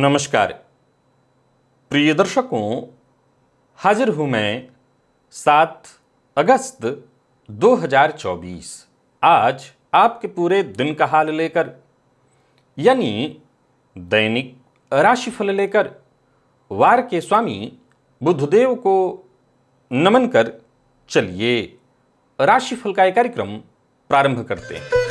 नमस्कार प्रिय दर्शकों हाजिर हूं मैं सात अगस्त 2024 आज आपके पूरे दिन का हाल लेकर यानी दैनिक राशिफल लेकर वार के स्वामी बुद्धदेव को नमन कर चलिए राशिफल का कार्यक्रम प्रारंभ करते हैं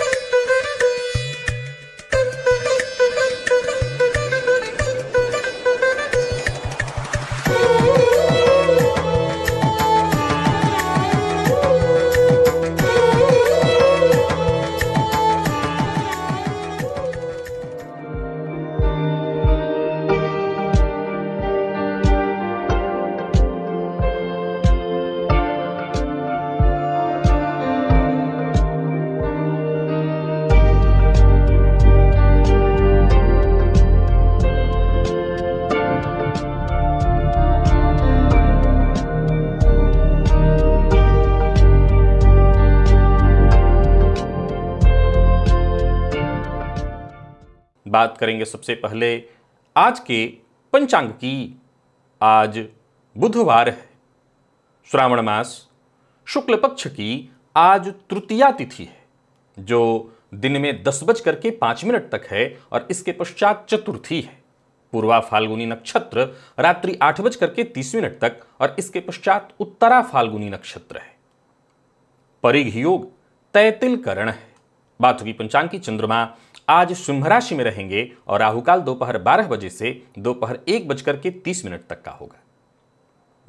बात करेंगे सबसे पहले आज के पंचांग की आज बुधवार है श्रावण मास शुक्ल पक्ष की आज तृतीया तिथि है जो दिन में दस बज करके पांच मिनट तक है और इसके पश्चात चतुर्थी है पूर्वा फाल्गुनी नक्षत्र रात्रि आठ बज करके तीस मिनट तक और इसके पश्चात उत्तरा फाल्गुनी नक्षत्र है परिघ योग तैतिल करण है बात होगी पंचांग की चंद्रमा आज सिंह राशि में रहेंगे और राहुकाल दोपहर 12 बजे से दोपहर एक बजकर के तीस मिनट तक का होगा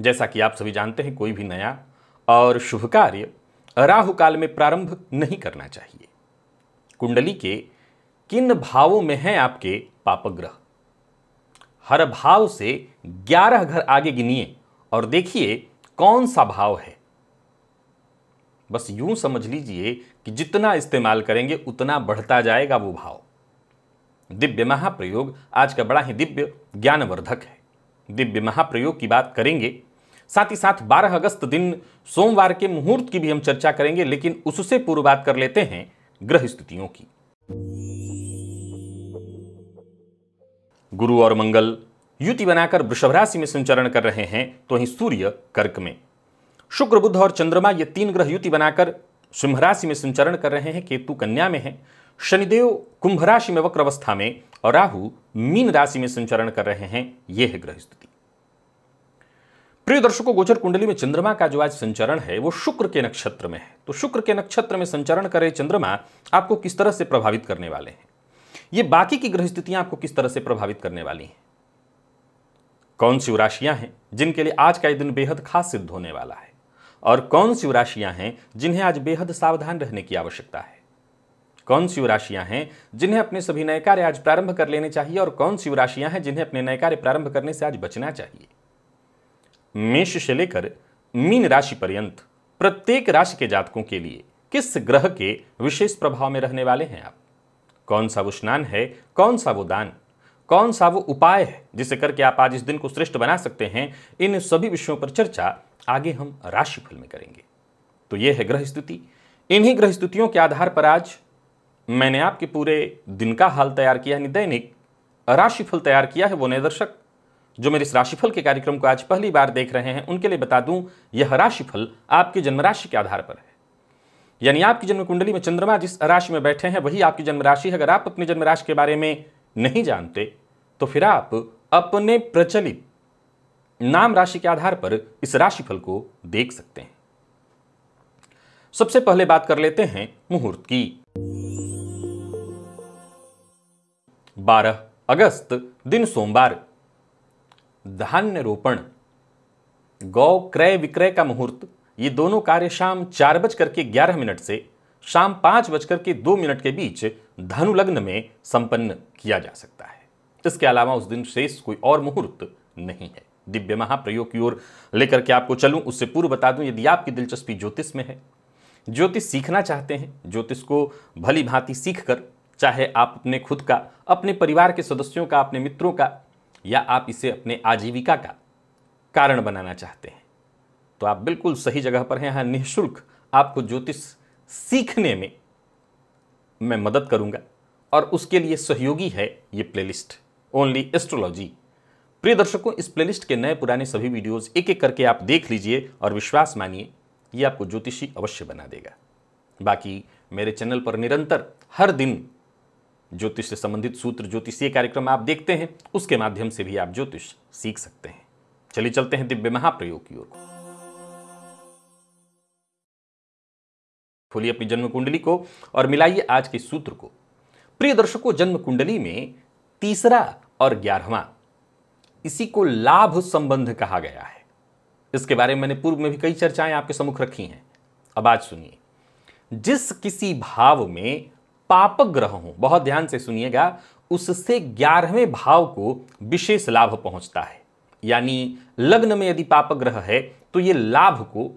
जैसा कि आप सभी जानते हैं कोई भी नया और शुभ कार्य राहुकाल में प्रारंभ नहीं करना चाहिए कुंडली के किन भावों में हैं आपके पापग्रह हर भाव से ग्यारह घर आगे गिनिए और देखिए कौन सा भाव है बस यूं समझ लीजिए कि जितना इस्तेमाल करेंगे उतना बढ़ता जाएगा वो भाव दिव्य महाप्रयोग आज का बड़ा ही दिव्य ज्ञानवर्धक है दिव्य महाप्रयोग की बात करेंगे साथ ही साथ 12 अगस्त दिन सोमवार के मुहूर्त की भी हम चर्चा करेंगे लेकिन उससे पूर्व बात कर लेते हैं ग्रह स्थितियों की गुरु और मंगल युति बनाकर वृषभ राशि में संचरण कर रहे हैं तो वहीं सूर्य कर्क में शुक्र बुद्ध और चंद्रमा ये तीन ग्रह युति बनाकर सिंह राशि में संचरण कर रहे हैं केतु कन्या में है शनिदेव कुंभ राशि में वक्र अवस्था में और राहु मीन राशि में संचरण कर रहे हैं यह है ग्रह स्थिति प्रिय दर्शकों गोचर कुंडली में चंद्रमा का जो आज संचरण है वो शुक्र के नक्षत्र में है तो शुक्र के नक्षत्र में संचरण करे चंद्रमा आपको किस तरह से प्रभावित करने वाले हैं ये बाकी की ग्रह स्थितियां आपको किस तरह से प्रभावित करने वाली हैं कौन सी राशियां हैं जिनके लिए आज का यह दिन बेहद खास सिद्ध होने वाला है और कौन सी राशियां हैं जिन्हें आज बेहद सावधान रहने की आवश्यकता है कौन सी राशियां हैं जिन्हें अपने सभी नए कार्य आज प्रारंभ कर लेने चाहिए और कौन सी राशियां हैं जिन्हें अपने नए कार्य प्रारंभ करने से आज बचना चाहिए मेष से लेकर मीन राशि पर्यंत प्रत्येक राशि के जातकों के लिए किस ग्रह के विशेष प्रभाव में रहने वाले हैं आप कौन सा वो स्नान है कौन सा वो दान कौन सा वो उपाय है जिसे करके आप आज इस दिन को श्रेष्ठ बना सकते हैं इन सभी विषयों पर चर्चा आगे हम राशिफल में करेंगे तो यह है ग्रह स्थिति इन्हीं ग्रह स्तुतियों के आधार पर आज मैंने आपके पूरे दिन का हाल तैयार किया है दैनिक राशिफल तैयार किया है वो नए दर्शक जो मेरे इस राशिफल के कार्यक्रम को आज पहली बार देख रहे हैं उनके लिए बता दूं यह राशिफल आपकी जन्म राशि के आधार पर है यानी आपकी जन्म कुंडली में चंद्रमा जिस राशि में बैठे हैं वही आपकी जन्म राशि है अगर आप अपनी जन्म राशि के बारे में नहीं जानते तो फिर आप अपने प्रचलित नाम राशि के आधार पर इस राशिफल को देख सकते हैं सबसे पहले बात कर लेते हैं मुहूर्त की 12 अगस्त दिन सोमवार धान्य रोपण गौ क्रय विक्रय का मुहूर्त ये दोनों कार्य शाम चार बजकर के ग्यारह मिनट से शाम पांच बजकर के दो मिनट के बीच धनु लग्न में संपन्न किया जा सकता है इसके अलावा उस दिन शेष कोई और मुहूर्त नहीं है दिव्य महाप्रयोग की ओर लेकर के आपको चलूं उससे पूर्व बता दूं यदि आपकी दिलचस्पी ज्योतिष में है ज्योतिष सीखना चाहते हैं ज्योतिष को भली भांति सीख कर चाहे आप अपने खुद का अपने परिवार के सदस्यों का अपने मित्रों का या आप इसे अपने आजीविका का कारण बनाना चाहते हैं तो आप बिल्कुल सही जगह पर हैं यहाँ निःशुल्क आपको ज्योतिष सीखने में मैं मदद करूंगा और उसके लिए सहयोगी है ये प्लेलिस्ट ओनली एस्ट्रोलॉजी प्रिय दर्शकों इस प्लेलिस्ट के नए पुराने सभी वीडियोस एक एक करके आप देख लीजिए और विश्वास मानिए ये आपको ज्योतिषी अवश्य बना देगा बाकी मेरे चैनल पर निरंतर हर दिन ज्योतिष से संबंधित सूत्र ज्योतिषीय कार्यक्रम आप देखते हैं उसके माध्यम से भी आप ज्योतिष सीख सकते हैं चलिए चलते हैं दिव्य महाप्रयोग की ओर खोलिए अपनी जन्म कुंडली को और मिलाइए आज के सूत्र को प्रिय दर्शकों जन्म कुंडली में तीसरा और ग्यारहवा इसी को लाभ संबंध कहा गया है इसके बारे में मैंने पूर्व में भी कई चर्चाएं आपके सम्मुख रखी हैं अब आज सुनिए जिस किसी भाव में पाप ग्रह हो बहुत ध्यान से सुनिएगा उससे ग्यारहवें भाव को विशेष लाभ पहुंचता है यानी लग्न में यदि पाप ग्रह है तो ये लाभ को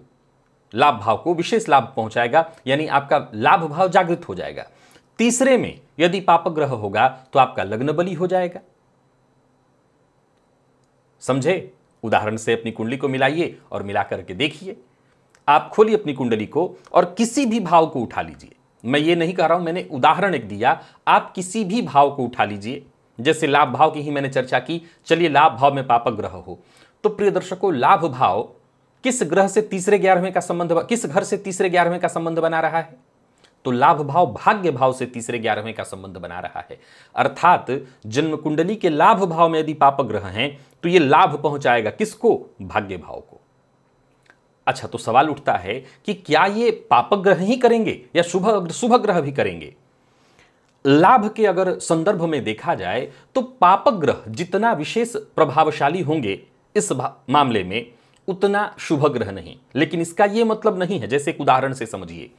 लाभ भाव को विशेष लाभ पहुंचाएगा यानी आपका लाभ भाव जागृत हो जाएगा तीसरे में यदि पाप ग्रह होगा तो आपका लग्न बली हो जाएगा समझे उदाहरण से अपनी कुंडली को मिलाइए और मिला करके देखिए आप खोलिए अपनी कुंडली को और किसी भी भाव को उठा लीजिए मैं ये नहीं कह रहा हूं मैंने उदाहरण एक दिया आप किसी भी भाव को उठा लीजिए जैसे लाभ भाव की ही मैंने चर्चा की चलिए लाभ भाव में पापक ग्रह हो तो प्रिय दर्शकों लाभ भाव किस ग्रह से तीसरे ग्यारहवें का संबंध किस घर से तीसरे ग्यारहवें का संबंध बना रहा है तो लाभ भाव भाग्य भाव से तीसरे ग्यारहवें का संबंध बना रहा है अर्थात जन्म कुंडली के लाभ भाव में यदि पाप ग्रह हैं तो ये लाभ पहुंचाएगा किसको भाग्य भाव को अच्छा तो सवाल उठता है कि क्या ये पापक ग्रह ही करेंगे या शुभ शुभ ग्रह भी करेंगे लाभ के अगर संदर्भ में देखा जाए तो पापक ग्रह जितना विशेष प्रभावशाली होंगे इस मामले में उतना शुभ ग्रह नहीं लेकिन इसका यह मतलब नहीं है जैसे एक उदाहरण से समझिए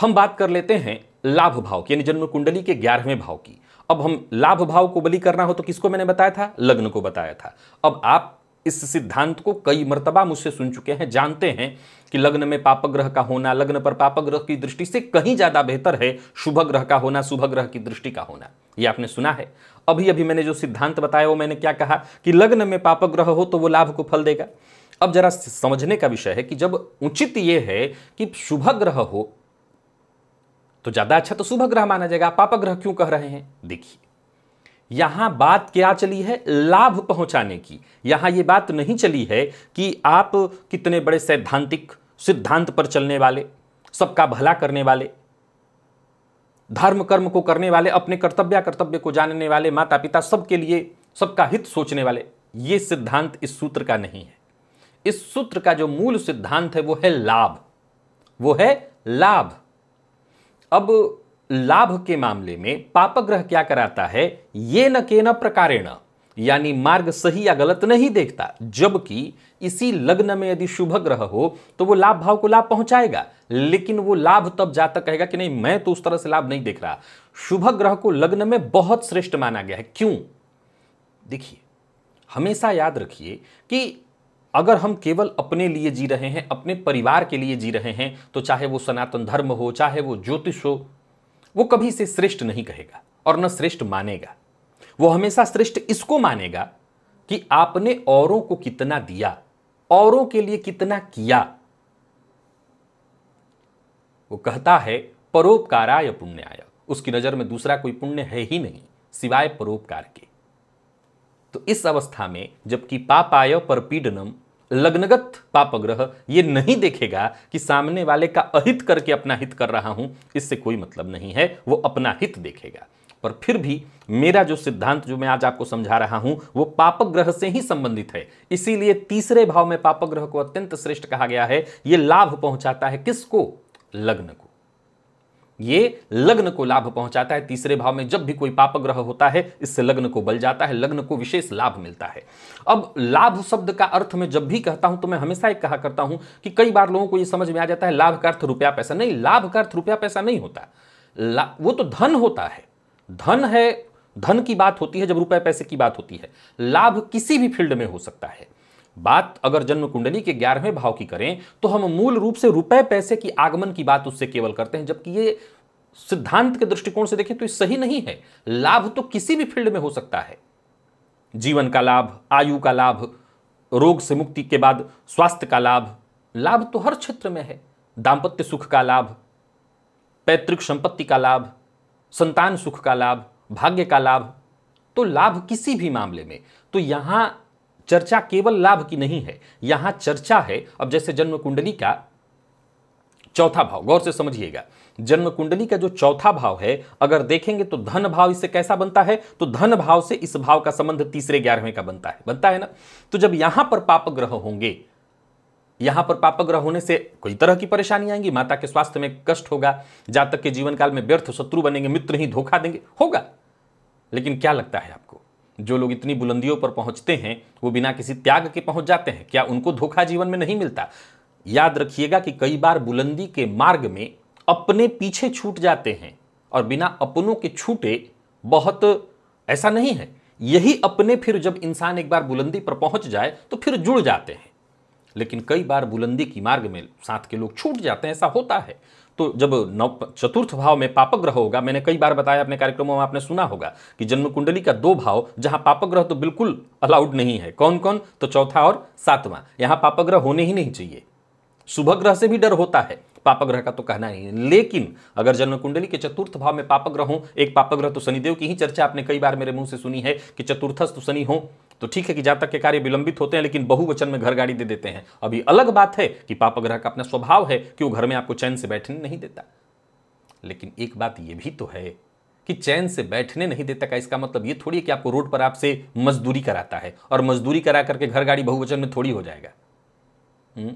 हम बात कर लेते हैं लाभ भाव की यानी जन्म कुंडली के ग्यारहवें भाव की अब हम लाभ भाव को बलि करना हो तो किसको मैंने बताया था लग्न को बताया था अब आप इस सिद्धांत को कई मर्तबा मुझसे सुन चुके हैं जानते हैं कि लग्न में पापग्रह का होना लग्न पर पापग्रह की दृष्टि से कहीं ज्यादा बेहतर है शुभ ग्रह का होना शुभ ग्रह की दृष्टि का होना ये आपने सुना है अभी अभी मैंने जो सिद्धांत बताया वो मैंने क्या कहा कि लग्न में पापग्रह हो तो वो लाभ को फल देगा अब जरा समझने का विषय है कि जब उचित ये है कि शुभ ग्रह हो तो ज़्यादा अच्छा तो शुभ ग्रह माना जाएगा पाप ग्रह क्यों कह रहे हैं देखिए यहां बात क्या चली है लाभ पहुंचाने की यहां ये बात नहीं चली है कि आप कितने बड़े सैद्धांतिक सिद्धांत पर चलने वाले सबका भला करने वाले धर्म कर्म को करने वाले अपने कर्तव्य कर्तव्य को जानने वाले माता पिता सबके लिए सबका हित सोचने वाले ये सिद्धांत इस सूत्र का नहीं है इस सूत्र का जो मूल सिद्धांत है वो है लाभ वो है लाभ अब लाभ के मामले में पापग्रह क्या कराता है ये न के न प्रकार यानी मार्ग सही या गलत नहीं देखता जबकि इसी लग्न में यदि शुभ ग्रह हो तो वो लाभ भाव को लाभ पहुंचाएगा लेकिन वो लाभ तब तक कहेगा कि नहीं मैं तो उस तरह से लाभ नहीं देख रहा शुभ ग्रह को लग्न में बहुत श्रेष्ठ माना गया है क्यों देखिए हमेशा याद रखिए कि अगर हम केवल अपने लिए जी रहे हैं अपने परिवार के लिए जी रहे हैं तो चाहे वो सनातन धर्म हो चाहे वो ज्योतिष हो वो कभी इसे श्रेष्ठ नहीं कहेगा और न श्रेष्ठ मानेगा वो हमेशा श्रेष्ठ इसको मानेगा कि आपने औरों को कितना दिया औरों के लिए कितना किया वो कहता है परोपकाराय पुण्याय उसकी नजर में दूसरा कोई पुण्य है ही नहीं सिवाय परोपकार के तो इस अवस्था में जबकि पापाय पर पीडनम लग्नगत पापग्रह ये नहीं देखेगा कि सामने वाले का अहित करके अपना हित कर रहा हूं इससे कोई मतलब नहीं है वो अपना हित देखेगा पर फिर भी मेरा जो सिद्धांत जो मैं आज आपको समझा रहा हूं वो पापग्रह से ही संबंधित है इसीलिए तीसरे भाव में पापग्रह को अत्यंत श्रेष्ठ कहा गया है ये लाभ पहुंचाता है किसको लग्न को ये लग्न को लाभ पहुंचाता है तीसरे भाव में जब भी कोई पाप ग्रह होता है इससे लग्न को बल जाता है लग्न को विशेष लाभ मिलता है अब लाभ शब्द का अर्थ मैं जब भी कहता हूं तो मैं हमेशा एक कहा करता हूं कि कई बार लोगों को यह समझ में आ जाता है लाभ का अर्थ रुपया पैसा नहीं लाभ का अर्थ रुपया पैसा नहीं होता वो तो धन होता है धन है धन की बात होती है जब रुपये पैसे की बात होती है लाभ किसी भी फील्ड में हो सकता है बात अगर जन्म कुंडली के ग्यारहवें भाव की करें तो हम मूल रूप से रुपए पैसे की आगमन की बात उससे केवल करते हैं जबकि ये सिद्धांत के दृष्टिकोण से देखें तो ये सही नहीं है लाभ तो किसी भी फील्ड में हो सकता है जीवन का लाभ आयु का लाभ रोग से मुक्ति के बाद स्वास्थ्य का लाभ लाभ तो हर क्षेत्र में है दाम्पत्य सुख का लाभ पैतृक संपत्ति का लाभ संतान सुख का लाभ भाग्य का लाभ तो लाभ किसी भी मामले में तो यहां चर्चा केवल लाभ की नहीं है यहां चर्चा है अब जैसे जन्म कुंडली का चौथा भाव गौर से समझिएगा जन्म कुंडली का जो चौथा भाव है अगर देखेंगे तो धन भाव इससे कैसा बनता है तो धन भाव से इस भाव का संबंध तीसरे ग्यारहवें का बनता है बनता है ना तो जब यहां पर पाप ग्रह होंगे यहां पर पापग्रह होने से कोई तरह की परेशानी आएंगी माता के स्वास्थ्य में कष्ट होगा जातक के जीवन काल में व्यर्थ शत्रु बनेंगे मित्र ही धोखा देंगे होगा लेकिन क्या लगता है आपको जो लोग इतनी बुलंदियों पर पहुंचते हैं वो बिना किसी त्याग के पहुंच जाते हैं क्या उनको धोखा जीवन में नहीं मिलता याद रखिएगा कि कई बार बुलंदी के मार्ग में अपने पीछे छूट जाते हैं और बिना अपनों के छूटे बहुत ऐसा नहीं है यही अपने फिर जब इंसान एक बार बुलंदी पर पहुंच जाए तो फिर जुड़ जाते हैं लेकिन कई बार बुलंदी की मार्ग में साथ के लोग छूट जाते हैं ऐसा होता है तो जब नव चतुर्थ भाव में पापक ग्रह होगा मैंने कई बार बताया अपने कार्यक्रमों में आपने सुना होगा कि जन्म कुंडली का दो भाव जहां पापक ग्रह तो बिल्कुल अलाउड नहीं है कौन कौन तो चौथा और सातवां यहां पापक ग्रह होने ही नहीं चाहिए शुभ ग्रह से भी डर होता है पापग्रह का तो कहना ही है लेकिन अगर जन्म कुंडली के चतुर्थ भाव में ग्रह हो एक पापग्रह तो शनिदेव की ही चर्चा आपने कई बार मेरे मुंह से सुनी है कि चतुर्थस्थ शनि हो तो ठीक है कि जातक के कार्य विलंबित होते हैं लेकिन बहुवचन में घर गाड़ी दे देते हैं अभी अलग बात है कि पापग्रह का अपना स्वभाव है कि वो घर में आपको चैन से बैठने नहीं देता लेकिन एक बात यह भी तो है कि चैन से बैठने नहीं देता का इसका मतलब ये थोड़ी है कि आपको रोड पर आपसे मजदूरी कराता है और मजदूरी करा करके घर गाड़ी बहुवचन में थोड़ी हो जाएगा हम्म,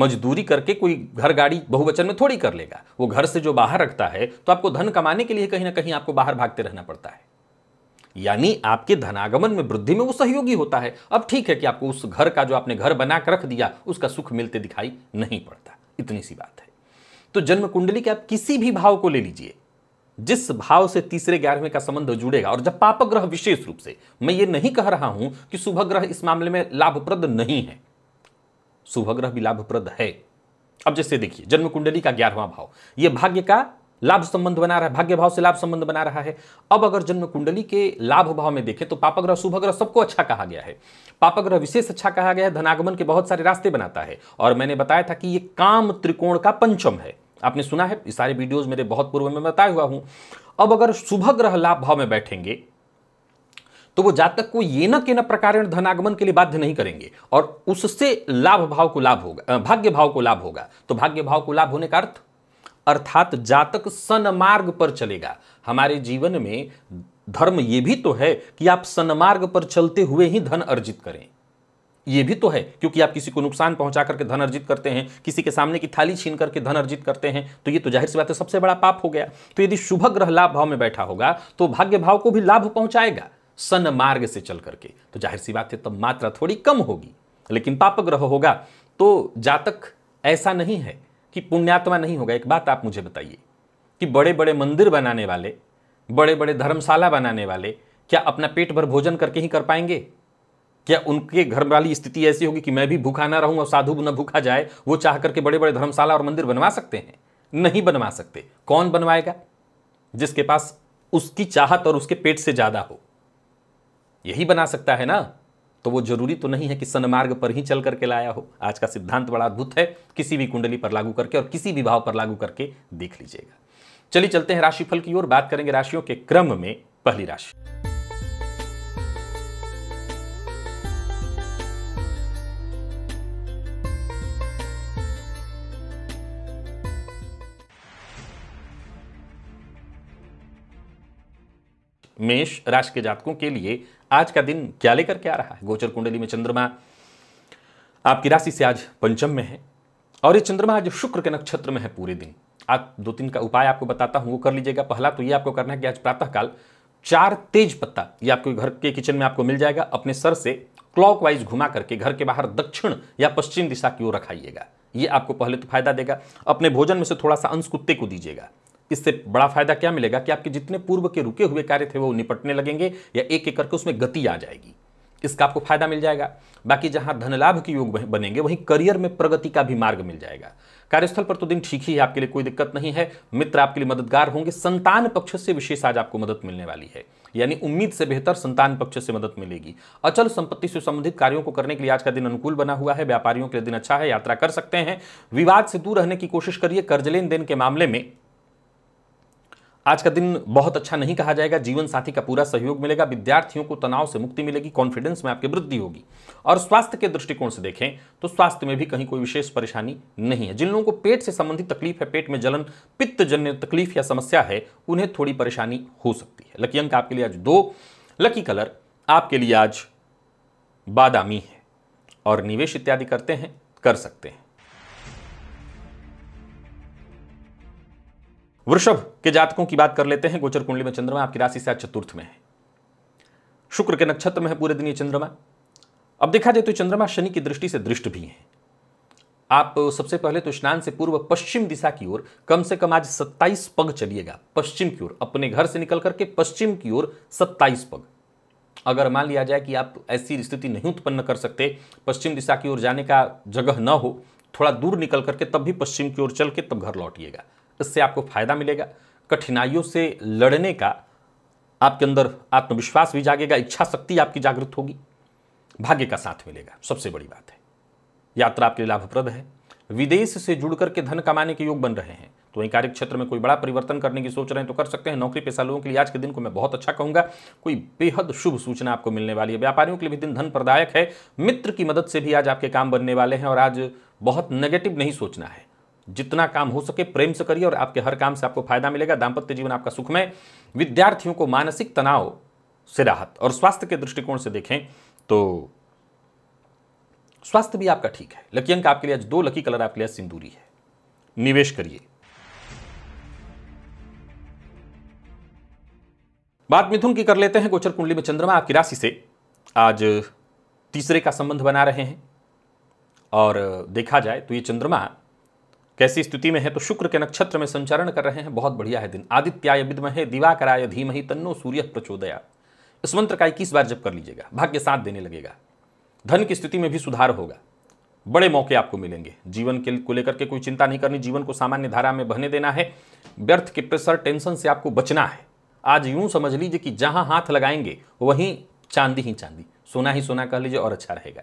मजदूरी करके कोई घर गाड़ी बहुवचन में थोड़ी कर लेगा वो घर से जो बाहर रखता है तो आपको धन कमाने के लिए कहीं ना कहीं आपको बाहर भागते रहना पड़ता है यानी आपके धनागमन में वृद्धि में वो सहयोगी होता है अब ठीक है कि आपको उस घर का जो आपने घर बना कर रख दिया उसका सुख मिलते दिखाई नहीं पड़ता इतनी सी बात है तो जन्म कुंडली के आप किसी भी भाव को ले लीजिए जिस भाव से तीसरे ग्यारहवें का संबंध जुड़ेगा और जब पाप ग्रह विशेष रूप से मैं ये नहीं कह रहा हूं कि शुभ ग्रह इस मामले में लाभप्रद नहीं है शुभ ग्रह भी लाभप्रद है अब जैसे देखिए जन्म कुंडली का ग्यारहवां भाव यह भाग्य का लाभ संबंध बना रहा है भाग्य भाव से लाभ संबंध बना रहा है अब अगर जन्म कुंडली के लाभ भाव में देखें तो पापग्रह शुभग्रह सबको अच्छा कहा गया है पापग्रह विशेष अच्छा कहा गया है धनागमन के बहुत सारे रास्ते बनाता है और मैंने बताया था कि ये काम त्रिकोण का पंचम है आपने सुना है सारे वीडियोज मेरे बहुत पूर्व में बताया हुआ हूं अब अगर शुभ ग्रह लाभ भाव में बैठेंगे तो वो जातक को ये न के न प्रकार धनागमन के लिए बाध्य नहीं करेंगे और उससे लाभ भाव को लाभ होगा भाग्य भाव को लाभ होगा तो भाग्य भाव को लाभ होने का अर्थ अर्थात जातक सनमार्ग पर चलेगा हमारे जीवन में धर्म ये भी तो है कि आप सनमार्ग पर चलते हुए ही धन अर्जित करें ये भी तो है क्योंकि आप किसी को नुकसान पहुंचा करके धन अर्जित करते हैं किसी के सामने की थाली छीन करके धन अर्जित करते हैं तो ये तो जाहिर सी बात है सबसे बड़ा पाप हो गया तो यदि शुभ ग्रह लाभ भाव में बैठा होगा तो भाग्य भाव को भी लाभ पहुंचाएगा सन मार्ग से चल करके तो जाहिर सी बात है तब मात्रा थोड़ी कम होगी लेकिन पाप ग्रह होगा तो जातक ऐसा नहीं है कि पुण्यात्मा नहीं होगा एक बात आप मुझे बताइए कि बड़े बड़े मंदिर बनाने वाले बड़े बड़े धर्मशाला बनाने वाले क्या अपना पेट भर भोजन करके ही कर पाएंगे क्या उनके घर वाली स्थिति ऐसी होगी कि मैं भी भूखा ना रहूं और साधु न भूखा जाए वो चाह करके बड़े बड़े धर्मशाला और मंदिर बनवा सकते हैं नहीं बनवा सकते कौन बनवाएगा जिसके पास उसकी चाहत और उसके पेट से ज़्यादा हो यही बना सकता है ना तो वो जरूरी तो नहीं है कि सनमार्ग पर ही चल करके लाया हो आज का सिद्धांत बड़ा अद्भुत है किसी भी कुंडली पर लागू करके और किसी भी भाव पर लागू करके देख लीजिएगा चलिए चलते हैं राशिफल की ओर बात करेंगे राशियों के क्रम में पहली राशि मेष राशि के जातकों के लिए आज का दिन क्या लेकर के आ रहा है गोचर कुंडली में चंद्रमा आपकी राशि से आज पंचम में है और ये चंद्रमा आज शुक्र के नक्षत्र में है पूरे दिन आज दो तीन का उपाय आपको बताता हूँ वो कर लीजिएगा पहला तो ये आपको करना है कि आज प्रातःकाल चार तेज पत्ता ये आपको घर के किचन में आपको मिल जाएगा अपने सर से क्लॉकवाइज घुमा करके घर के बाहर दक्षिण या पश्चिम दिशा की ओर रखाइएगा ये आपको पहले तो फायदा देगा अपने भोजन में से थोड़ा सा अंश कुत्ते को दीजिएगा इससे बड़ा फायदा क्या मिलेगा कि आपके जितने पूर्व के रुके हुए कार्य थे वो निपटने लगेंगे या एक एक करके उसमें गति आ जाएगी इसका आपको फायदा मिल जाएगा बाकी जहां धनलाभ के योग बनेंगे वहीं करियर में प्रगति का भी मार्ग मिल जाएगा कार्यस्थल पर तो दिन ठीक ही है आपके लिए कोई दिक्कत नहीं है मित्र आपके लिए मददगार होंगे संतान पक्ष से विशेष आज आपको मदद मिलने वाली है यानी उम्मीद से बेहतर संतान पक्ष से मदद मिलेगी अचल संपत्ति से संबंधित कार्यों को करने के लिए आज का दिन अनुकूल बना हुआ है व्यापारियों के लिए दिन अच्छा है यात्रा कर सकते हैं विवाद से दूर रहने की कोशिश करिए कर्ज लेन देन के मामले में आज का दिन बहुत अच्छा नहीं कहा जाएगा जीवन साथी का पूरा सहयोग मिलेगा विद्यार्थियों को तनाव से मुक्ति मिलेगी कॉन्फिडेंस में आपकी वृद्धि होगी और स्वास्थ्य के दृष्टिकोण से देखें तो स्वास्थ्य में भी कहीं कोई विशेष परेशानी नहीं है जिन लोगों को पेट से संबंधित तकलीफ है पेट में जलन पित्तजन्य तकलीफ या समस्या है उन्हें थोड़ी परेशानी हो सकती है लकी अंक आपके लिए आज दो लकी कलर आपके लिए आज बादामी है और निवेश इत्यादि करते हैं कर सकते हैं वृषभ के जातकों की बात कर लेते हैं गोचर कुंडली में चंद्रमा आपकी राशि से आज चतुर्थ में है शुक्र के नक्षत्र में है पूरे दिन ये चंद्रमा अब देखा जाए तो चंद्रमा शनि की दृष्टि से दृष्ट भी हैं आप सबसे पहले तो स्नान से पूर्व पश्चिम दिशा की ओर कम से कम आज 27 पग चलिएगा पश्चिम की ओर अपने घर से निकल करके पश्चिम की ओर 27 पग अगर मान लिया जाए कि आप ऐसी स्थिति नहीं उत्पन्न कर सकते पश्चिम दिशा की ओर जाने का जगह न हो थोड़ा दूर निकल करके तब भी पश्चिम की ओर चल के तब घर लौटिएगा इससे आपको फ़ायदा मिलेगा कठिनाइयों से लड़ने का आपके अंदर आत्मविश्वास भी जागेगा इच्छा शक्ति आपकी जागृत होगी भाग्य का साथ मिलेगा सबसे बड़ी बात है यात्रा आपके लिए लाभप्रद है विदेश से जुड़ करके धन कमाने के योग बन रहे हैं तो वहीं कार्य क्षेत्र में कोई बड़ा परिवर्तन करने की सोच रहे हैं तो कर सकते हैं नौकरी पेशा लोगों के लिए आज के दिन को मैं बहुत अच्छा कहूंगा कोई बेहद शुभ सूचना आपको मिलने वाली है व्यापारियों के लिए भी दिन धन प्रदायक है मित्र की मदद से भी आज आपके काम बनने वाले हैं और आज बहुत नेगेटिव नहीं सोचना है जितना काम हो सके प्रेम से करिए और आपके हर काम से आपको फायदा मिलेगा दाम्पत्य जीवन आपका सुखमय विद्यार्थियों को मानसिक तनाव से राहत और स्वास्थ्य के दृष्टिकोण से देखें तो स्वास्थ्य भी आपका ठीक है लकी अंक आपके लिए आज दो लकी कलर आपके लिए सिंदूरी है निवेश करिए बात मिथुन की कर लेते हैं गोचर कुंडली में चंद्रमा आपकी राशि से आज तीसरे का संबंध बना रहे हैं और देखा जाए तो ये चंद्रमा कैसी स्थिति में है तो शुक्र के नक्षत्र में संचरण कर रहे हैं बहुत बढ़िया है दिन आदित्याय विद्महे दिवाकराय धीमहि तन्नो सूर्य प्रचोदया इस मंत्र का इक्कीस बार जप कर लीजिएगा भाग्य साथ देने लगेगा धन की स्थिति में भी सुधार होगा बड़े मौके आपको मिलेंगे जीवन के को लेकर के कोई चिंता नहीं करनी जीवन को सामान्य धारा में बहने देना है व्यर्थ के प्रेशर टेंशन से आपको बचना है आज यूं समझ लीजिए कि जहां हाथ लगाएंगे वहीं चांदी ही चांदी सोना ही सोना कह लीजिए और अच्छा रहेगा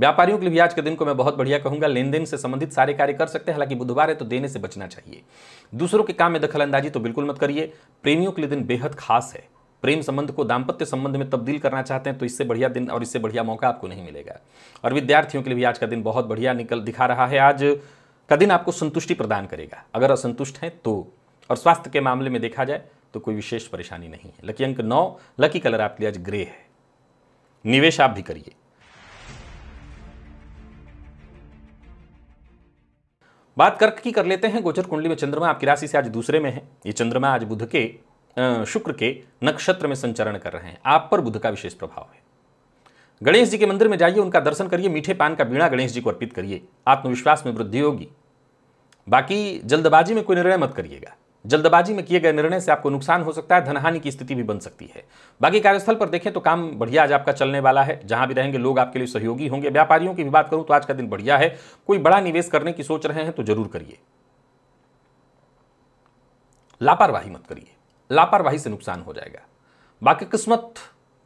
व्यापारियों के लिए भी आज के दिन को मैं बहुत बढ़िया कहूंगा लेन देन से संबंधित सारे कार्य कर सकते हैं हालांकि बुधवार है तो देने से बचना चाहिए दूसरों के काम में दखल तो बिल्कुल मत करिए प्रेमियों के लिए दिन बेहद खास है प्रेम संबंध को दाम्पत्य संबंध में तब्दील करना चाहते हैं तो इससे बढ़िया दिन और इससे बढ़िया मौका आपको नहीं मिलेगा और विद्यार्थियों के लिए भी आज का दिन बहुत बढ़िया निकल दिखा रहा है आज का दिन आपको संतुष्टि प्रदान करेगा अगर असंतुष्ट हैं तो और स्वास्थ्य के मामले में देखा जाए तो कोई विशेष परेशानी नहीं है लकी अंक नौ लकी कलर आपके लिए आज ग्रे है निवेश आप भी करिए बात कर्क की कर लेते हैं गोचर कुंडली में चंद्रमा आपकी राशि से आज दूसरे में है ये चंद्रमा आज बुध के शुक्र के नक्षत्र में संचरण कर रहे हैं आप पर बुध का विशेष प्रभाव है गणेश जी के मंदिर में जाइए उनका दर्शन करिए मीठे पान का बीणा गणेश जी को अर्पित करिए आत्मविश्वास में वृद्धि होगी बाकी जल्दबाजी में कोई निर्णय मत करिएगा जल्दबाजी में किए गए निर्णय से आपको नुकसान हो सकता है धनहानि की स्थिति भी बन सकती है बाकी कार्यस्थल पर देखें तो काम बढ़िया आज आपका चलने वाला है जहां भी रहेंगे लोग आपके लिए सहयोगी होंगे व्यापारियों की भी बात करूं तो आज का दिन बढ़िया है कोई बड़ा निवेश करने की सोच रहे हैं तो जरूर करिए लापरवाही मत करिए लापरवाही से नुकसान हो जाएगा बाकी किस्मत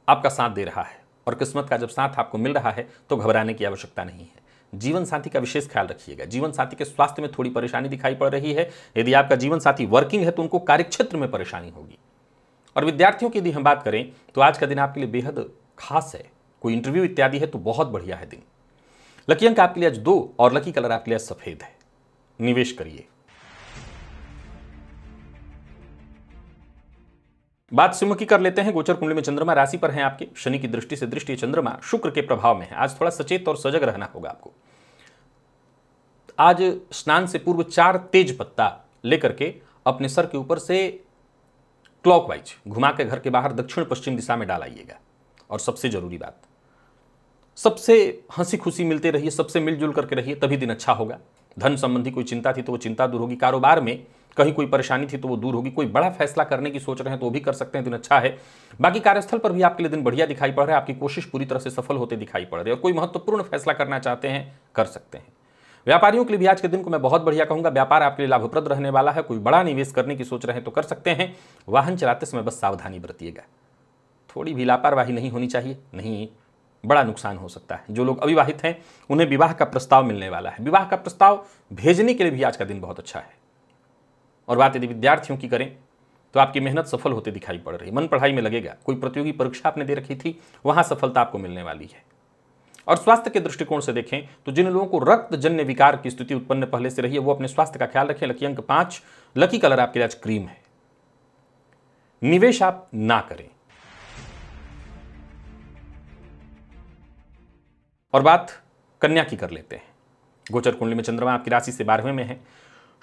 आपका साथ दे रहा है और किस्मत का जब साथ आपको मिल रहा है तो घबराने की आवश्यकता नहीं है जीवन साथी का विशेष ख्याल रखिएगा जीवन साथी के स्वास्थ्य में थोड़ी परेशानी दिखाई पड़ रही है यदि आपका जीवन साथी वर्किंग है तो उनको कार्यक्षेत्र में परेशानी होगी और विद्यार्थियों की यदि हम बात करें तो आज का दिन आपके लिए बेहद खास है कोई इंटरव्यू इत्यादि है तो बहुत बढ़िया है दिन लकी अंक आपके लिए आज दो और लकी कलर आपके लिए सफ़ेद है निवेश करिए बात सिंह की कर लेते हैं गोचर कुंडली में चंद्रमा राशि पर है आपके शनि की दृष्टि से दृष्टि चंद्रमा शुक्र के प्रभाव में है आज थोड़ा सचेत और सजग रहना होगा आपको आज स्नान से पूर्व चार तेज पत्ता लेकर के अपने सर के ऊपर से क्लॉकवाइज घुमा के घर के बाहर दक्षिण पश्चिम दिशा में डालाइएगा और सबसे जरूरी बात सबसे हंसी खुशी मिलते रहिए सबसे मिलजुल करके रहिए तभी दिन अच्छा होगा धन संबंधी कोई चिंता थी तो वो चिंता दूर होगी कारोबार में कहीं कोई परेशानी थी तो वो दूर होगी कोई बड़ा फैसला करने की सोच रहे हैं तो वो भी कर सकते हैं दिन अच्छा है बाकी कार्यस्थल पर भी आपके लिए दिन बढ़िया दिखाई पड़ रहा है आपकी कोशिश पूरी तरह से सफल होते दिखाई पड़ रही है और कोई महत्वपूर्ण फैसला करना चाहते हैं कर सकते हैं व्यापारियों के लिए भी आज के दिन को मैं बहुत बढ़िया कहूंगा व्यापार आपके लिए लाभप्रद रहने वाला है कोई बड़ा निवेश करने की सोच रहे हैं तो कर सकते हैं वाहन चलाते समय बस सावधानी बरतिएगा थोड़ी भी लापरवाही नहीं होनी चाहिए नहीं बड़ा नुकसान हो सकता है जो लोग अविवाहित हैं उन्हें विवाह का प्रस्ताव मिलने वाला है विवाह का प्रस्ताव भेजने के लिए भी आज का दिन बहुत अच्छा है और बात यदि विद्यार्थियों की करें तो आपकी मेहनत सफल होते दिखाई पड़ रही मन पढ़ाई में लगेगा कोई प्रतियोगी परीक्षा आपने दे रखी थी वहां सफलता आपको मिलने वाली है और स्वास्थ्य के दृष्टिकोण से देखें तो जिन लोगों को रक्त जन्य विकार की स्थिति उत्पन्न पहले से रही है वो अपने स्वास्थ्य का ख्याल रखें लकी अंक पांच लकी कलर आपके लिए आज क्रीम है निवेश आप ना करें और बात कन्या की कर लेते हैं गोचर कुंडली में चंद्रमा आपकी राशि से बारहवें में है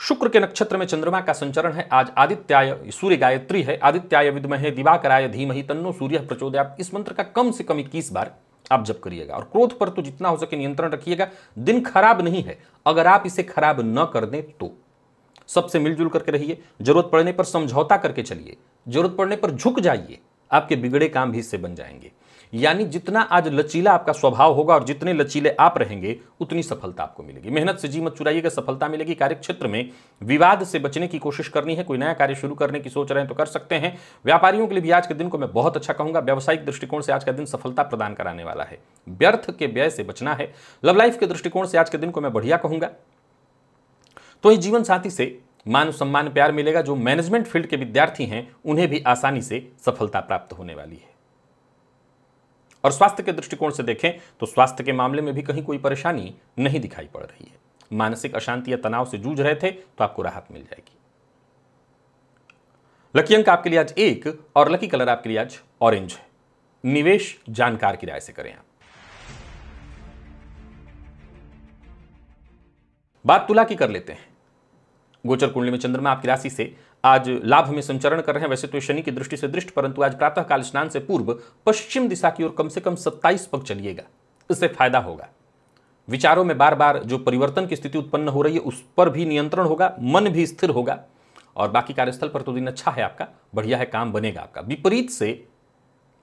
शुक्र के नक्षत्र में चंद्रमा का संचरण है आज आदित्याय सूर्य गायत्री है आदित्याय है दिवाकराय ही तन्नो सूर्य प्रचोदया इस मंत्र का कम से कम इक्कीस बार आप जब करिएगा और क्रोध पर तो जितना हो सके नियंत्रण रखिएगा दिन खराब नहीं है अगर आप इसे खराब न कर दें तो सबसे मिलजुल करके रहिए जरूरत पड़ने पर समझौता करके चलिए जरूरत पड़ने पर झुक जाइए आपके बिगड़े काम भी इससे बन जाएंगे यानी जितना आज लचीला आपका स्वभाव होगा और जितने लचीले आप रहेंगे उतनी सफलता आपको मिलेगी मेहनत से जी मत चुराइएगा सफलता मिलेगी कार्य क्षेत्र में विवाद से बचने की कोशिश करनी है कोई नया कार्य शुरू करने की सोच रहे हैं तो कर सकते हैं व्यापारियों के लिए भी आज के दिन को मैं बहुत अच्छा कहूंगा व्यावसायिक दृष्टिकोण से आज का दिन सफलता प्रदान कराने वाला है व्यर्थ के व्यय से बचना है लव लाइफ के दृष्टिकोण से आज के दिन को मैं बढ़िया कहूंगा तो इस जीवन साथी से मान सम्मान प्यार मिलेगा जो मैनेजमेंट फील्ड के विद्यार्थी हैं उन्हें भी आसानी से सफलता प्राप्त होने वाली है और स्वास्थ्य के दृष्टिकोण से देखें तो स्वास्थ्य के मामले में भी कहीं कोई परेशानी नहीं दिखाई पड़ रही है मानसिक अशांति या तनाव से जूझ रहे थे तो आपको राहत मिल जाएगी लकी अंक आपके लिए आज एक और लकी कलर आपके लिए आज ऑरेंज है निवेश जानकार की राय से करें आप बात तुला की कर लेते हैं गोचर कुंडली में चंद्रमा आपकी राशि से आज लाभ में संचरण कर रहे हैं वैसे तो शनि की दृष्टि से दृष्ट परंतु आज प्रातःकाल स्नान से पूर्व पश्चिम दिशा की ओर कम से कम सत्ताईस पग चलिएगा इससे फायदा होगा विचारों में बार बार जो परिवर्तन की स्थिति उत्पन्न हो रही है उस पर भी नियंत्रण होगा मन भी स्थिर होगा और बाकी कार्यस्थल पर तो दिन अच्छा है आपका बढ़िया है काम बनेगा आपका विपरीत से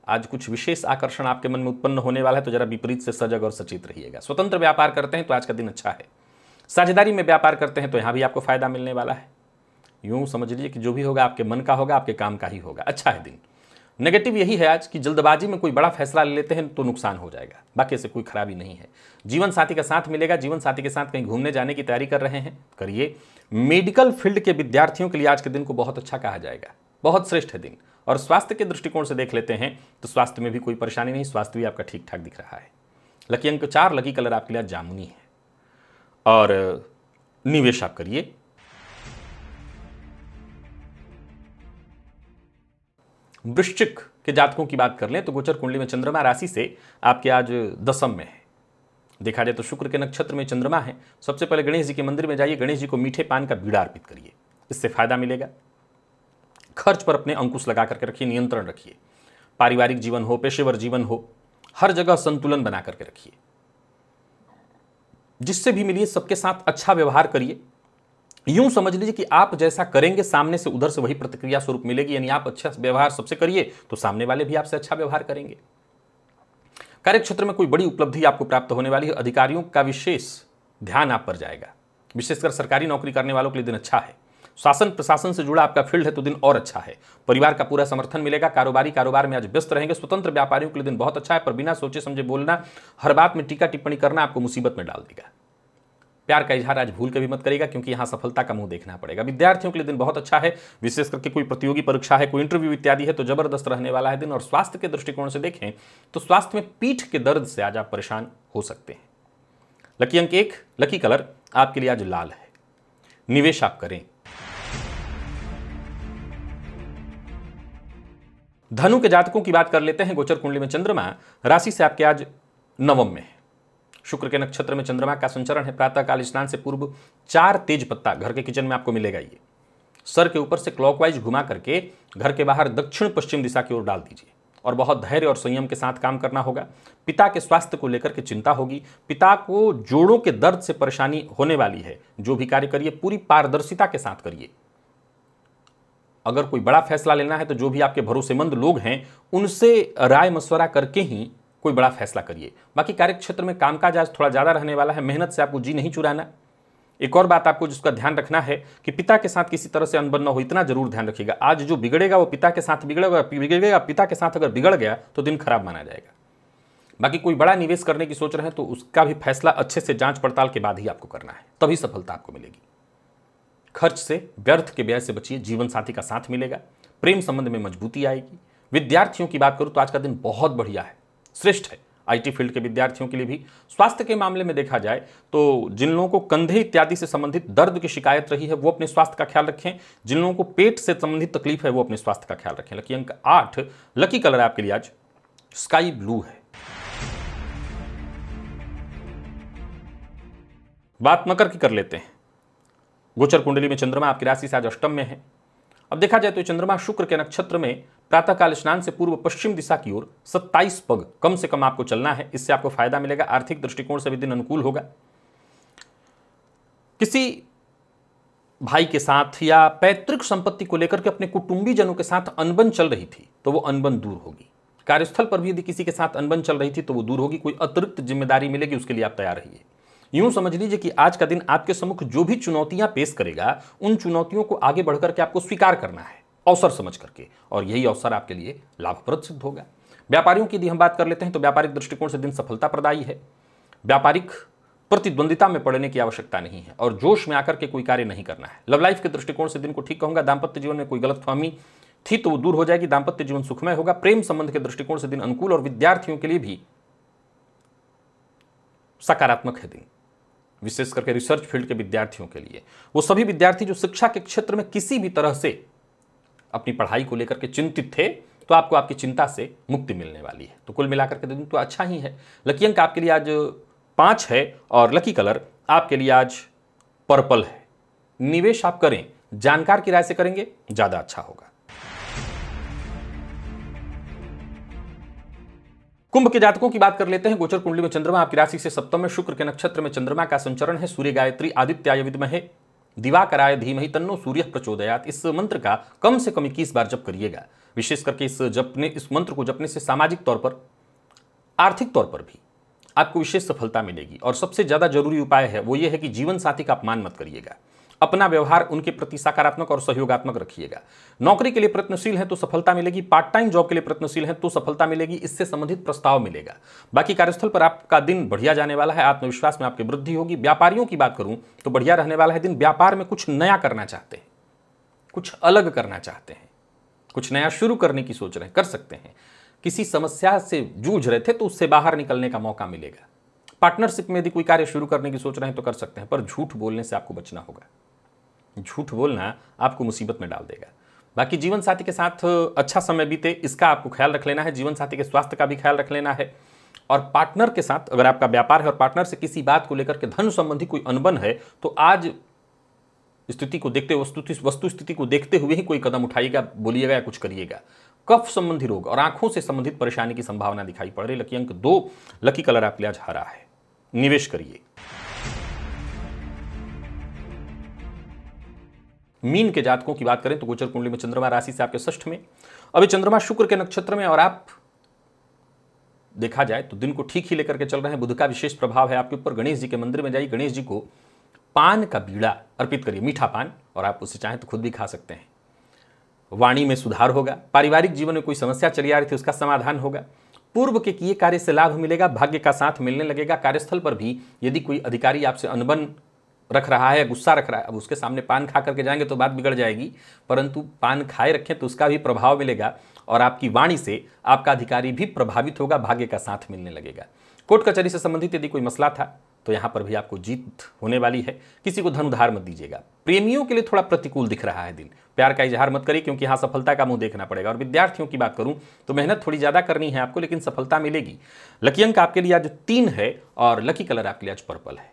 आज कुछ विशेष आकर्षण आपके मन में उत्पन्न होने वाला है तो जरा विपरीत से सजग और सचेत रहिएगा स्वतंत्र व्यापार करते हैं तो आज का दिन अच्छा है साझेदारी में व्यापार करते हैं तो यहां भी आपको फायदा मिलने वाला है यूँ समझ लीजिए कि जो भी होगा आपके मन का होगा आपके काम का ही होगा अच्छा है दिन नेगेटिव यही है आज कि जल्दबाजी में कोई बड़ा फैसला ले लेते हैं तो नुकसान हो जाएगा बाकी ऐसे कोई खराबी नहीं है जीवन साथी का साथ मिलेगा जीवन साथी के साथ कहीं घूमने जाने की तैयारी कर रहे हैं करिए मेडिकल फील्ड के विद्यार्थियों के लिए आज के दिन को बहुत अच्छा कहा जाएगा बहुत श्रेष्ठ है दिन और स्वास्थ्य के दृष्टिकोण से देख लेते हैं तो स्वास्थ्य में भी कोई परेशानी नहीं स्वास्थ्य भी आपका ठीक ठाक दिख रहा है लकी अंक चार लकी कलर आपके लिए जामुनी है और निवेश आप करिए वृश्चिक के जातकों की बात कर लें तो गोचर कुंडली में चंद्रमा राशि से आपके आज दसम में है देखा जाए तो शुक्र के नक्षत्र में चंद्रमा है सबसे पहले गणेश जी के मंदिर में जाइए गणेश जी को मीठे पान का बीड़ा अर्पित करिए इससे फायदा मिलेगा खर्च पर अपने अंकुश लगा करके रखिए नियंत्रण रखिए पारिवारिक जीवन हो पेशेवर जीवन हो हर जगह संतुलन बना करके रखिए जिससे भी मिलिए सबके साथ अच्छा व्यवहार करिए यूं समझ लीजिए कि आप जैसा करेंगे सामने से उधर से वही प्रतिक्रिया स्वरूप मिलेगी यानी आप अच्छा व्यवहार सबसे करिए तो सामने वाले भी आपसे अच्छा व्यवहार करेंगे कार्यक्षेत्र में कोई बड़ी उपलब्धि आपको प्राप्त होने वाली है अधिकारियों का विशेष ध्यान आप पर जाएगा विशेषकर सरकारी नौकरी करने वालों के लिए दिन अच्छा है शासन प्रशासन से जुड़ा आपका फील्ड है तो दिन और अच्छा है परिवार का पूरा समर्थन मिलेगा कारोबारी कारोबार में आज व्यस्त रहेंगे स्वतंत्र व्यापारियों के लिए दिन बहुत अच्छा है पर बिना सोचे समझे बोलना हर बात में टीका टिप्पणी करना आपको मुसीबत में डाल देगा प्यार का इजहार आज भूल भी मत करेगा क्योंकि यहाँ सफलता का मुंह देखना पड़ेगा विद्यार्थियों के लिए दिन बहुत अच्छा है विशेष करके कोई प्रतियोगी परीक्षा है कोई इंटरव्यू इत्यादि है तो जबरदस्त रहने वाला है दिन और स्वास्थ्य के दृष्टिकोण से देखें तो स्वास्थ्य में पीठ के दर्द से आज आप परेशान हो सकते हैं लकी अंक एक लकी कलर आपके लिए आज लाल है निवेश आप करें धनु के जातकों की बात कर लेते हैं गोचर कुंडली में चंद्रमा राशि से आपके आज नवम में है शुक्र के नक्षत्र में चंद्रमा का संचरण है प्रातःकाल स्नान से पूर्व चार तेज पत्ता घर के किचन में आपको मिलेगा ये सर के ऊपर से क्लॉकवाइज घुमा करके घर के बाहर दक्षिण पश्चिम दिशा की ओर डाल दीजिए और बहुत धैर्य और संयम के साथ काम करना होगा पिता के स्वास्थ्य को लेकर के चिंता होगी पिता को जोड़ों के दर्द से परेशानी होने वाली है जो भी कार्य करिए पूरी पारदर्शिता के साथ करिए अगर कोई बड़ा फैसला लेना है तो जो भी आपके भरोसेमंद लोग हैं उनसे राय मशवरा करके ही कोई बड़ा फैसला करिए बाकी कार्य क्षेत्र में कामकाज आज थोड़ा ज़्यादा रहने वाला है मेहनत से आपको जी नहीं चुराना एक और बात आपको जिसका ध्यान रखना है कि पिता के साथ किसी तरह से अनबन न हो इतना जरूर ध्यान रखिएगा आज जो बिगड़ेगा वो पिता के साथ बिगड़ेगा बिगड़ेगा पिता के साथ अगर बिगड़ गया तो दिन खराब माना जाएगा बाकी कोई बड़ा निवेश करने की सोच रहे हैं तो उसका भी फैसला अच्छे से जांच पड़ताल के बाद ही आपको करना है तभी सफलता आपको मिलेगी खर्च से व्यर्थ के व्यय से बचिए जीवन साथी का साथ मिलेगा प्रेम संबंध में मजबूती आएगी विद्यार्थियों की बात करूँ तो आज का दिन बहुत बढ़िया है श्रेष्ठ है आईटी फील्ड के विद्यार्थियों के लिए भी स्वास्थ्य के मामले में देखा जाए तो जिन लोगों को कंधे इत्यादि से संबंधित दर्द की शिकायत रही है वो अपने स्वास्थ्य का ख्याल रखें जिन लोगों को पेट से संबंधित तकलीफ है वो अपने स्वास्थ्य का ख्याल रखें लकी अंक आठ लकी कलर आपके लिए आज स्काई ब्लू है बात मकर की कर लेते हैं गोचर कुंडली में चंद्रमा आपकी राशि से आज अष्टम में है अब देखा जाए तो चंद्रमा शुक्र के नक्षत्र में प्रातःकाल स्नान से पूर्व पश्चिम दिशा की ओर 27 पग कम से कम आपको चलना है इससे आपको फायदा मिलेगा आर्थिक दृष्टिकोण से भी दिन अनुकूल होगा किसी भाई के साथ या पैतृक संपत्ति को लेकर के अपने कुटुंबी जनों के साथ अनबन चल रही थी तो वो अनबन दूर होगी कार्यस्थल पर भी यदि किसी के साथ अनबन चल रही थी तो वो दूर होगी कोई अतिरिक्त जिम्मेदारी मिलेगी उसके लिए आप तैयार रहिए यूं समझ लीजिए कि आज का दिन आपके सम्मुख जो भी चुनौतियां पेश करेगा उन चुनौतियों को आगे बढ़कर के आपको स्वीकार करना है अवसर समझ करके और यही अवसर आपके लिए लाभप्रद सिद्ध होगा व्यापारियों की यदि हम बात कर लेते हैं तो व्यापारिक दृष्टिकोण से दिन सफलता प्रदायी है व्यापारिक प्रतिद्वंदिता में पड़ने की आवश्यकता नहीं है और जोश में आकर के कोई कार्य नहीं करना है लव लाइफ के दृष्टिकोण से दिन को ठीक कहूंगा दाम्पत्य जीवन में कोई गलत गलतफहमी थी तो वो दूर हो जाएगी दाम्पत्य जीवन सुखमय होगा प्रेम संबंध के दृष्टिकोण से दिन अनुकूल और विद्यार्थियों के लिए भी सकारात्मक है दिन विशेष करके रिसर्च फील्ड के विद्यार्थियों के लिए वो सभी विद्यार्थी जो शिक्षा के क्षेत्र में किसी भी तरह से अपनी पढ़ाई को लेकर के चिंतित थे तो आपको आपकी चिंता से मुक्ति मिलने वाली है तो कुल मिलाकर के दिन तो अच्छा ही है लकी अंक आपके लिए आज पाँच है और लकी कलर आपके लिए आज पर्पल है निवेश आप करें जानकार की राय से करेंगे ज़्यादा अच्छा होगा कुंभ के जातकों की बात कर लेते हैं गोचर कुंडली में चंद्रमा आपकी राशि से सप्तम में शुक्र के नक्षत्र में चंद्रमा का संचरण है सूर्य गायत्री आदित्य आयुविद में है दिवाकराय धीमहि तन्नो सूर्य प्रचोदयात इस मंत्र का कम से कम इक्कीस बार जप करिएगा विशेष करके इस जपने इस मंत्र को जपने से सामाजिक तौर पर आर्थिक तौर पर भी आपको विशेष सफलता मिलेगी और सबसे ज़्यादा जरूरी उपाय है वो ये है कि जीवन साथी का अपमान मत करिएगा अपना व्यवहार उनके प्रति सकारात्मक और सहयोगात्मक रखिएगा नौकरी के लिए प्रयत्नशील है तो सफलता मिलेगी पार्ट टाइम जॉब के लिए प्रयत्नशील है तो सफलता मिलेगी इससे संबंधित प्रस्ताव मिलेगा बाकी कार्यस्थल पर आपका दिन बढ़िया जाने वाला है आत्मविश्वास में आपकी वृद्धि होगी व्यापारियों की बात करूं तो बढ़िया रहने वाला है दिन व्यापार में कुछ नया करना चाहते हैं कुछ अलग करना चाहते हैं कुछ नया शुरू करने की सोच रहे हैं कर सकते हैं किसी समस्या से जूझ रहे थे तो उससे बाहर निकलने का मौका मिलेगा पार्टनरशिप में यदि कोई कार्य शुरू करने की सोच रहे हैं तो कर सकते हैं पर झूठ बोलने से आपको बचना होगा झूठ बोलना आपको मुसीबत में डाल देगा बाकी जीवन साथी के साथ अच्छा समय बीते इसका आपको ख्याल रख लेना है जीवन साथी के स्वास्थ्य का भी ख्याल रख लेना है और पार्टनर के साथ अगर आपका व्यापार है और पार्टनर से किसी बात को लेकर के धन संबंधी कोई अनबन है तो आज स्थिति को देखते वस्तु वस्तु स्थिति को देखते हुए ही कोई कदम उठाइएगा बोलिएगा या कुछ करिएगा कफ संबंधी रोग और आंखों से संबंधित परेशानी की संभावना दिखाई पड़ रही लकी अंक दो लकी कलर आपके लिए आज हरा है निवेश करिए मीन के जातकों की बात करें तो गोचर कुंडली में चंद्रमा राशि से आपके ष्ठ में अभी चंद्रमा शुक्र के नक्षत्र में और आप देखा जाए तो दिन को ठीक ही लेकर के चल रहे हैं बुध का विशेष प्रभाव है आपके ऊपर गणेश जी के मंदिर में जाइए गणेश जी को पान का बीड़ा अर्पित करिए मीठा पान और आप उसे चाहें तो खुद भी खा सकते हैं वाणी में सुधार होगा पारिवारिक जीवन में कोई समस्या चली आ रही थी उसका समाधान होगा पूर्व के किए कार्य से लाभ मिलेगा भाग्य का साथ मिलने लगेगा कार्यस्थल पर भी यदि कोई अधिकारी आपसे अनबन रख रहा है गुस्सा रख रहा है अब उसके सामने पान खा करके जाएंगे तो बात बिगड़ जाएगी परंतु पान खाए रखें तो उसका भी प्रभाव मिलेगा और आपकी वाणी से आपका अधिकारी भी प्रभावित होगा भाग्य का साथ मिलने लगेगा कोर्ट कचहरी से संबंधित यदि कोई मसला था तो यहाँ पर भी आपको जीत होने वाली है किसी को धन उधार मत दीजिएगा प्रेमियों के लिए थोड़ा प्रतिकूल दिख रहा है दिन प्यार का इजहार मत करिए क्योंकि यहाँ सफलता का मुंह देखना पड़ेगा और विद्यार्थियों की बात करूँ तो मेहनत थोड़ी ज़्यादा करनी है आपको लेकिन सफलता मिलेगी लकी अंक आपके लिए आज तीन है और लकी कलर आपके लिए आज पर्पल है